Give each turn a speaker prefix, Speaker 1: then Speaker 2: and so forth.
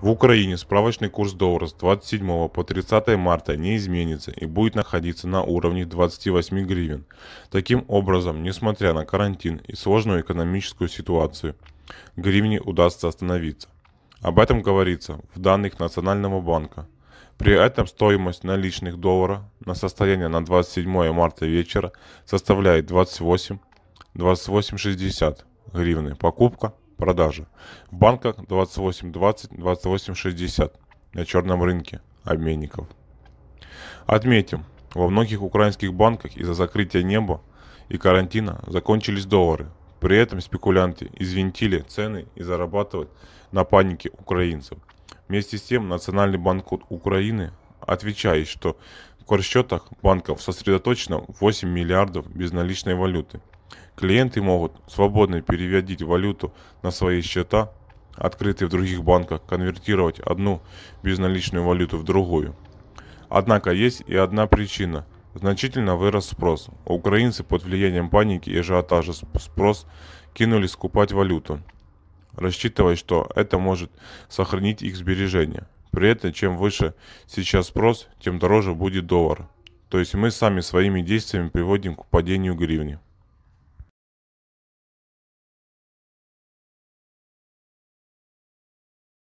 Speaker 1: В Украине справочный курс доллара с 27 по 30 марта не изменится и будет находиться на уровне 28 гривен. Таким образом, несмотря на карантин и сложную экономическую ситуацию, гривне удастся остановиться. Об этом говорится в данных Национального банка. При этом стоимость наличных доллара на состояние на 27 марта вечера составляет 28 28,60 гривны покупка, продажи. В банках 28.20, 28.60 на черном рынке обменников. Отметим, во многих украинских банках из-за закрытия неба и карантина закончились доллары. При этом спекулянты извинтили цены и зарабатывать на панике украинцев. Вместе с тем Национальный банк Украины отвечает, что в расчетах банков сосредоточено 8 миллиардов безналичной валюты – Клиенты могут свободно переводить валюту на свои счета, открытые в других банках, конвертировать одну безналичную валюту в другую. Однако есть и одна причина. Значительно вырос спрос. Украинцы под влиянием паники и ажиотажа спрос кинули скупать валюту, рассчитывая, что это может сохранить их сбережения. При этом, чем выше сейчас спрос, тем дороже будет доллар. То есть мы сами своими действиями приводим к падению гривни.